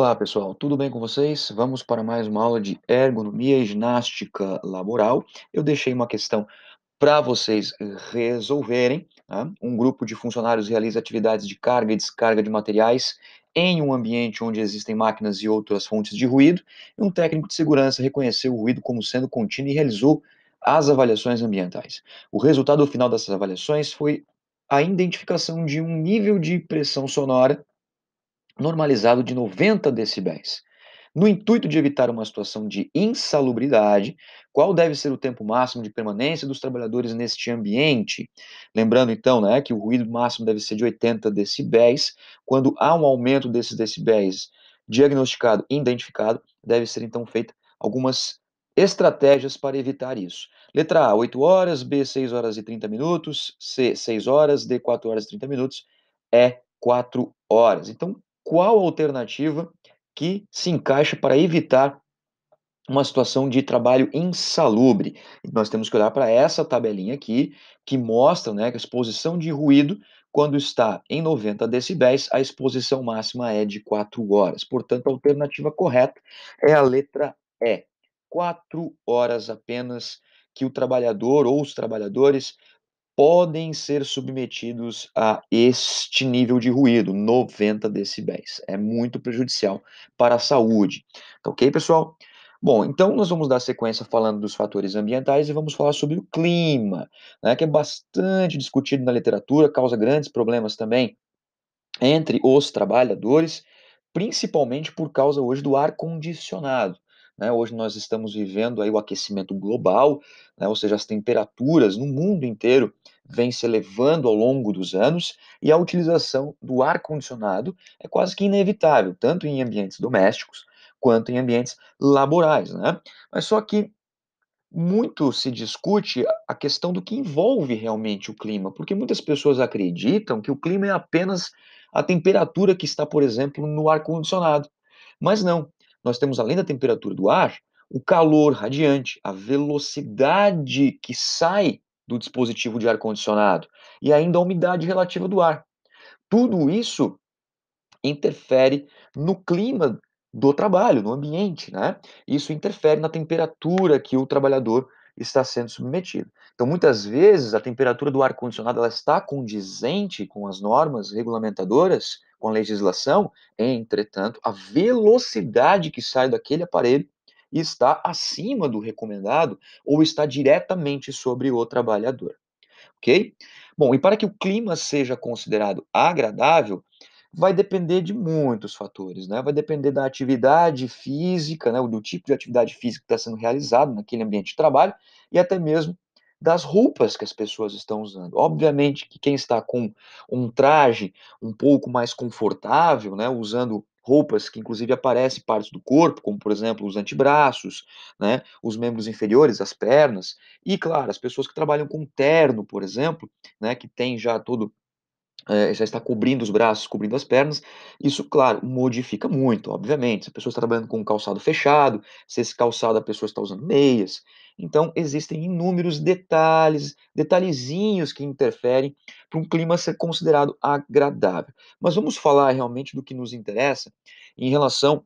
Olá pessoal, tudo bem com vocês? Vamos para mais uma aula de ergonomia e ginástica laboral. Eu deixei uma questão para vocês eh, resolverem. Tá? Um grupo de funcionários realiza atividades de carga e descarga de materiais em um ambiente onde existem máquinas e outras fontes de ruído. Um técnico de segurança reconheceu o ruído como sendo contínuo e realizou as avaliações ambientais. O resultado final dessas avaliações foi a identificação de um nível de pressão sonora normalizado de 90 decibéis. No intuito de evitar uma situação de insalubridade, qual deve ser o tempo máximo de permanência dos trabalhadores neste ambiente? Lembrando, então, né, que o ruído máximo deve ser de 80 decibéis. Quando há um aumento desses decibéis diagnosticado e identificado, deve ser, então, feita algumas estratégias para evitar isso. Letra A, 8 horas, B, 6 horas e 30 minutos, C, 6 horas, D, 4 horas e 30 minutos, E, 4 horas. Então, qual a alternativa que se encaixa para evitar uma situação de trabalho insalubre. Nós temos que olhar para essa tabelinha aqui, que mostra né, que a exposição de ruído, quando está em 90 decibéis, a exposição máxima é de 4 horas. Portanto, a alternativa correta é a letra E. 4 horas apenas que o trabalhador ou os trabalhadores podem ser submetidos a este nível de ruído, 90 decibéis. É muito prejudicial para a saúde. Tá ok, pessoal? Bom, então nós vamos dar sequência falando dos fatores ambientais e vamos falar sobre o clima, né, que é bastante discutido na literatura, causa grandes problemas também entre os trabalhadores, principalmente por causa hoje do ar condicionado. Né? Hoje nós estamos vivendo aí o aquecimento global, né? ou seja, as temperaturas no mundo inteiro vêm se elevando ao longo dos anos e a utilização do ar condicionado é quase que inevitável, tanto em ambientes domésticos quanto em ambientes laborais. Né? Mas só que muito se discute a questão do que envolve realmente o clima, porque muitas pessoas acreditam que o clima é apenas a temperatura que está, por exemplo, no ar condicionado. Mas não, nós temos, além da temperatura do ar, o calor radiante, a velocidade que sai do dispositivo de ar-condicionado e ainda a umidade relativa do ar. Tudo isso interfere no clima do trabalho, no ambiente, né? Isso interfere na temperatura que o trabalhador está sendo submetido. Então, muitas vezes, a temperatura do ar-condicionado está condizente com as normas regulamentadoras, com a legislação, entretanto, a velocidade que sai daquele aparelho está acima do recomendado ou está diretamente sobre o trabalhador. Ok? Bom, e para que o clima seja considerado agradável, vai depender de muitos fatores, né? Vai depender da atividade física, né? Do tipo de atividade física que está sendo realizada naquele ambiente de trabalho e até mesmo das roupas que as pessoas estão usando. Obviamente que quem está com um traje um pouco mais confortável, né, usando roupas que inclusive aparecem partes do corpo, como por exemplo os antebraços, né, os membros inferiores, as pernas, e claro, as pessoas que trabalham com terno, por exemplo, né, que tem já todo é, já está cobrindo os braços, cobrindo as pernas, isso, claro, modifica muito, obviamente. Se a pessoa está trabalhando com um calçado fechado, se esse calçado a pessoa está usando meias. Então, existem inúmeros detalhes, detalhezinhos que interferem para um clima ser considerado agradável. Mas vamos falar realmente do que nos interessa em relação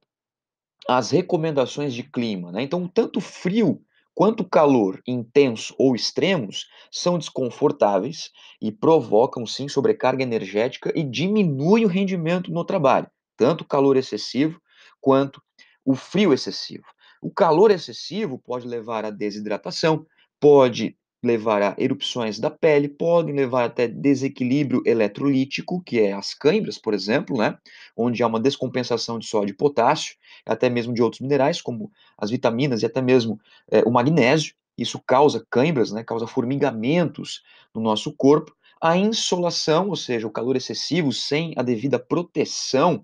às recomendações de clima. Né? Então, tanto frio quanto calor intenso ou extremos são desconfortáveis e provocam sim sobrecarga energética e diminuem o rendimento no trabalho, tanto o calor excessivo quanto o frio excessivo. O calor excessivo pode levar à desidratação, pode levar a erupções da pele, podem levar até desequilíbrio eletrolítico, que é as câimbras, por exemplo, né? onde há uma descompensação de sódio e potássio, até mesmo de outros minerais, como as vitaminas e até mesmo é, o magnésio. Isso causa câimbras, né? causa formigamentos no nosso corpo. A insolação, ou seja, o calor excessivo sem a devida proteção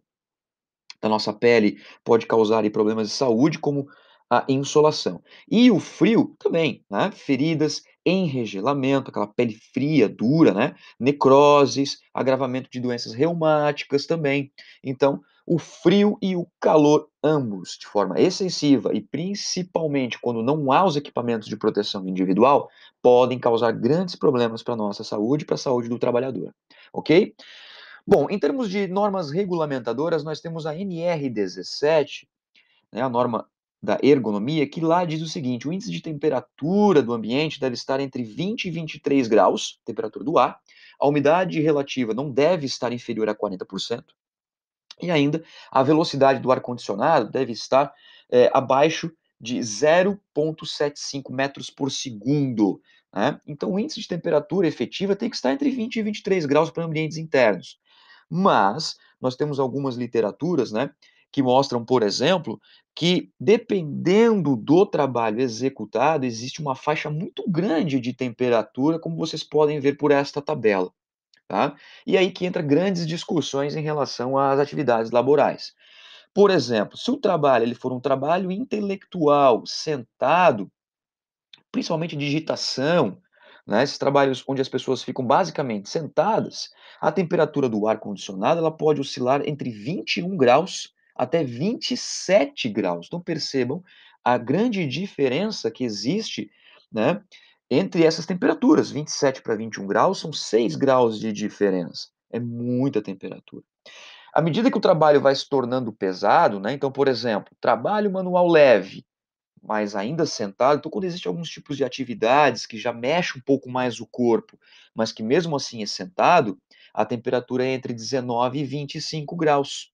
da nossa pele, pode causar aí, problemas de saúde, como a insolação. E o frio também, né? Feridas, enregelamento, aquela pele fria, dura, né? Necroses, agravamento de doenças reumáticas também. Então, o frio e o calor, ambos de forma excessiva e principalmente quando não há os equipamentos de proteção individual, podem causar grandes problemas para a nossa saúde e para a saúde do trabalhador. Ok? Bom, em termos de normas regulamentadoras, nós temos a NR17, né, a norma da ergonomia, que lá diz o seguinte: o índice de temperatura do ambiente deve estar entre 20 e 23 graus, temperatura do ar, a umidade relativa não deve estar inferior a 40%, e ainda a velocidade do ar-condicionado deve estar é, abaixo de 0,75 metros por segundo. Né? Então, o índice de temperatura efetiva tem que estar entre 20 e 23 graus para ambientes internos. Mas nós temos algumas literaturas, né, que mostram, por exemplo, que dependendo do trabalho executado, existe uma faixa muito grande de temperatura, como vocês podem ver por esta tabela. Tá? E aí que entra grandes discussões em relação às atividades laborais. Por exemplo, se o trabalho ele for um trabalho intelectual, sentado, principalmente digitação, né, esses trabalhos onde as pessoas ficam basicamente sentadas, a temperatura do ar condicionado ela pode oscilar entre 21 graus até 27 graus. Então percebam a grande diferença que existe, né, entre essas temperaturas, 27 para 21 graus, são 6 graus de diferença. É muita temperatura. À medida que o trabalho vai se tornando pesado, né, então, por exemplo, trabalho manual leve, mas ainda sentado. Então, quando existem alguns tipos de atividades que já mexe um pouco mais o corpo, mas que mesmo assim é sentado, a temperatura é entre 19 e 25 graus.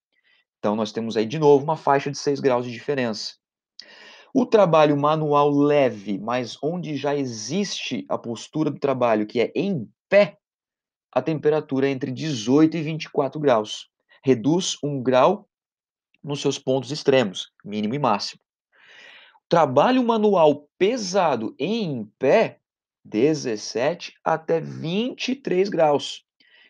Então, nós temos aí de novo uma faixa de 6 graus de diferença. O trabalho manual leve, mas onde já existe a postura do trabalho, que é em pé, a temperatura é entre 18 e 24 graus. Reduz um grau nos seus pontos extremos, mínimo e máximo. Trabalho manual pesado em pé, 17 até 23 graus.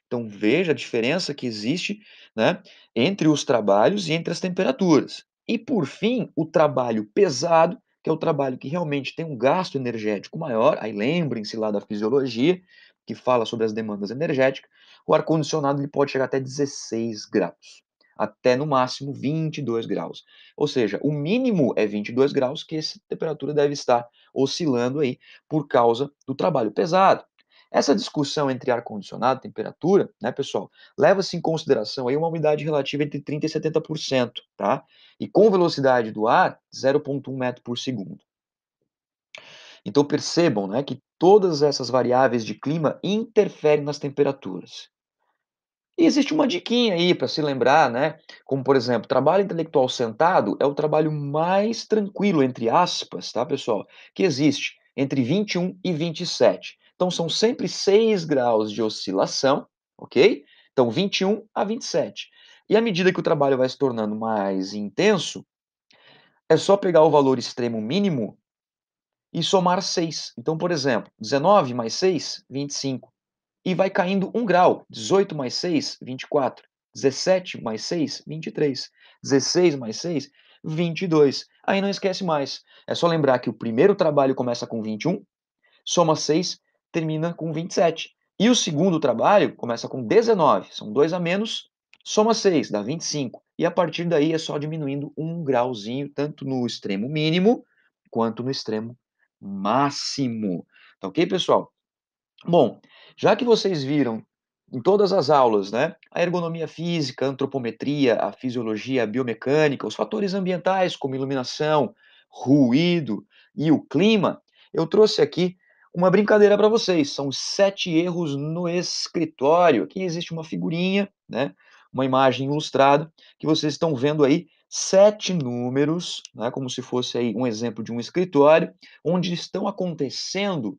Então veja a diferença que existe né, entre os trabalhos e entre as temperaturas. E por fim, o trabalho pesado, que é o trabalho que realmente tem um gasto energético maior, aí lembrem-se lá da fisiologia, que fala sobre as demandas energéticas, o ar-condicionado pode chegar até 16 graus até no máximo 22 graus. Ou seja, o mínimo é 22 graus que essa temperatura deve estar oscilando aí por causa do trabalho pesado. Essa discussão entre ar-condicionado e temperatura, né, pessoal, leva-se em consideração aí uma umidade relativa entre 30% e 70%, tá? E com velocidade do ar, 0,1 metro por segundo. Então percebam né, que todas essas variáveis de clima interferem nas temperaturas. E existe uma diquinha aí para se lembrar, né? Como, por exemplo, trabalho intelectual sentado é o trabalho mais tranquilo, entre aspas, tá, pessoal? Que existe entre 21 e 27. Então, são sempre 6 graus de oscilação, ok? Então, 21 a 27. E à medida que o trabalho vai se tornando mais intenso, é só pegar o valor extremo mínimo e somar 6. Então, por exemplo, 19 mais 6, 25 e vai caindo um grau. 18 mais 6, 24. 17 mais 6, 23. 16 mais 6, 22. Aí não esquece mais. É só lembrar que o primeiro trabalho começa com 21, soma 6, termina com 27. E o segundo trabalho começa com 19, são dois a menos, soma 6, dá 25. E a partir daí é só diminuindo um grauzinho, tanto no extremo mínimo quanto no extremo máximo. Tá ok, pessoal? Bom, já que vocês viram em todas as aulas, né? A ergonomia física, a antropometria, a fisiologia, a biomecânica, os fatores ambientais como iluminação, ruído e o clima, eu trouxe aqui uma brincadeira para vocês. São sete erros no escritório. Aqui existe uma figurinha, né? Uma imagem ilustrada que vocês estão vendo aí sete números, né, como se fosse aí um exemplo de um escritório, onde estão acontecendo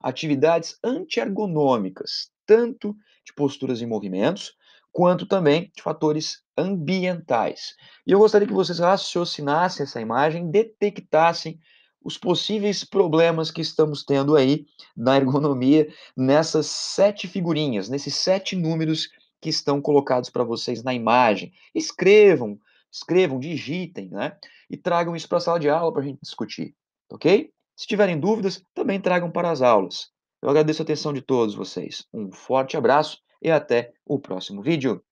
atividades antiergonômicas, tanto de posturas e movimentos, quanto também de fatores ambientais. E eu gostaria que vocês raciocinassem essa imagem, detectassem os possíveis problemas que estamos tendo aí na ergonomia nessas sete figurinhas, nesses sete números que estão colocados para vocês na imagem. Escrevam, escrevam, digitem, né? E tragam isso para a sala de aula para a gente discutir, ok? Se tiverem dúvidas, também tragam para as aulas. Eu agradeço a atenção de todos vocês. Um forte abraço e até o próximo vídeo.